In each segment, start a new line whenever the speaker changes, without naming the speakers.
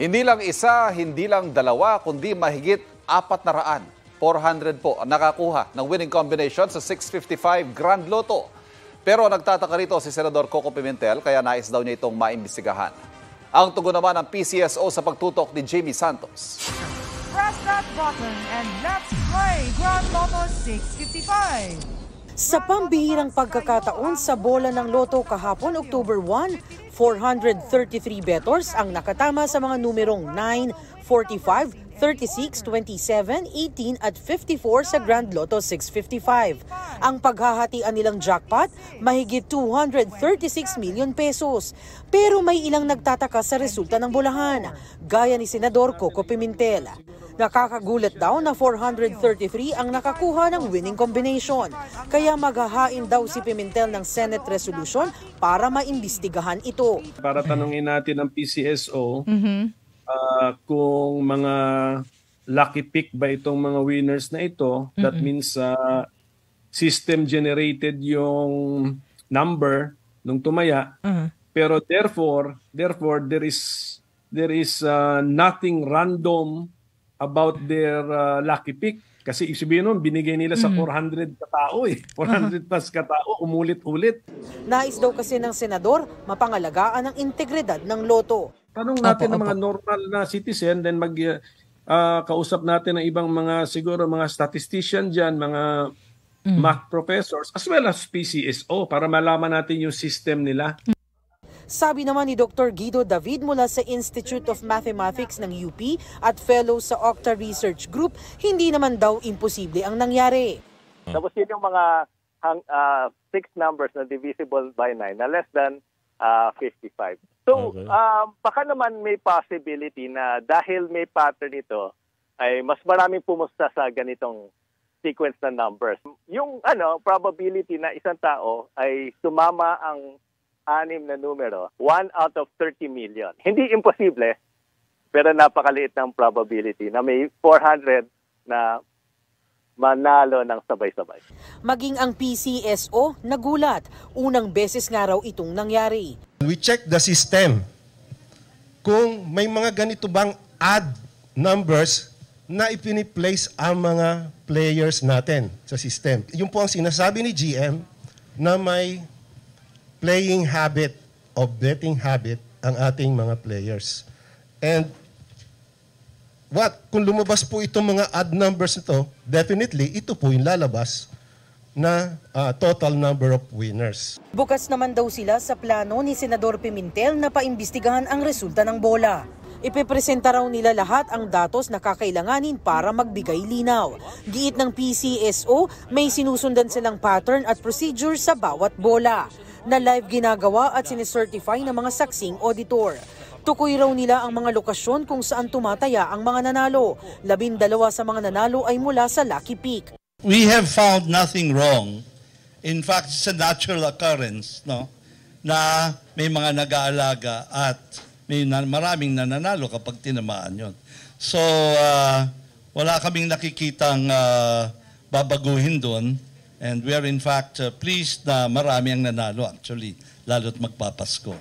Hindi lang isa, hindi lang dalawa, kundi mahigit apat na raan. 400 po ang nakakuha ng winning combination sa 655 Grand Lotto. Pero nagtataka rito si Senador Coco Pimentel kaya nais daw niya itong maimbestigahan. Ang tugon naman ng PCSO sa pagtutok ni
Jamie Santos. Press that button and let's play Grand Lotto 655. Sa pambihirang pagkakataon sa bola ng loto kahapon October 1, 433 bettors ang nakatama sa mga numerong 9, 45, 36, 27, 18 at 54 sa Grand Lotto 655. Ang paghahatian nilang jackpot, mahigit 236 million pesos. Pero may ilang nagtataka sa resulta ng bulahan, gaya ni Senador Coco Pimentel. Nakakagulat daw na 433 ang nakakuha ng winning combination. Kaya maghahain daw si Pimentel ng Senate resolution para maimbestigahan ito.
Para tanungin natin ang PCSO mm-hmm. uh, kung mga lucky pick ba itong mga winners na ito. Mm-hmm. That means uh, system generated yung number nung tumaya. Mm-hmm. Pero therefore, therefore there is there is uh, nothing random about their uh, lucky pick. Kasi isipin nun, binigay nila sa
400 mm. katao eh. 400 ah. plus katao, umulit-ulit. Nais daw kasi ng senador, mapangalagaan ang integridad ng loto. Tanong natin opo, ng mga opo. normal na citizen,
then mag, uh, uh, kausap natin ng ibang mga siguro mga statistician dyan, mga mm. math professors, as well as PCSO para malaman natin yung system nila.
Mm. Sabi naman ni Dr. Guido David mula sa Institute of Mathematics ng UP at fellow sa Octa Research Group, hindi naman daw imposible ang nangyari.
Hmm. Tapos yun yung mga hang, uh, ah, six numbers na divisible by 9 na less than uh, ah, 55. So, okay. uh, baka naman may possibility na dahil may pattern ito, ay mas maraming pumusta sa ganitong sequence na numbers. Yung ano, probability na isang tao ay sumama ang anim na numero, 1 out of 30 million. Hindi imposible, pero napakaliit ng probability na may 400 na manalo ng
sabay-sabay.
Maging ang PCSO nagulat. Unang beses nga raw itong nangyari.
We check the system kung may mga ganito bang ad numbers na ipiniplace ang mga players natin sa system. Yun po ang sinasabi ni GM na may playing habit o betting habit ang ating mga players. And what kung lumabas po itong mga odd numbers ito, definitely ito po yung lalabas na uh, total number of winners.
Bukas naman daw sila sa plano ni Senador Pimentel na paimbestigahan ang resulta ng bola. Ipepresenta raw nila lahat ang datos na kakailanganin para magbigay linaw. Giit ng PCSO, may sinusundan silang pattern at procedure sa bawat bola na live ginagawa at sinisertify ng mga saksing auditor. Tukoy raw nila ang mga lokasyon kung saan tumataya ang mga nanalo. Labindalawa sa mga nanalo ay mula sa Lucky Peak. We have
found nothing wrong. In fact, it's a natural occurrence no? na may mga nag-aalaga at may maraming nananalo kapag tinamaan yon. So, uh, wala kaming nakikitang uh, babaguhin doon. And we are in fact uh, pleased na marami ang nanalo actually, lalo't magpapasko.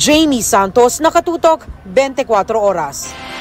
Jamie Santos, Nakatutok, 24 Oras.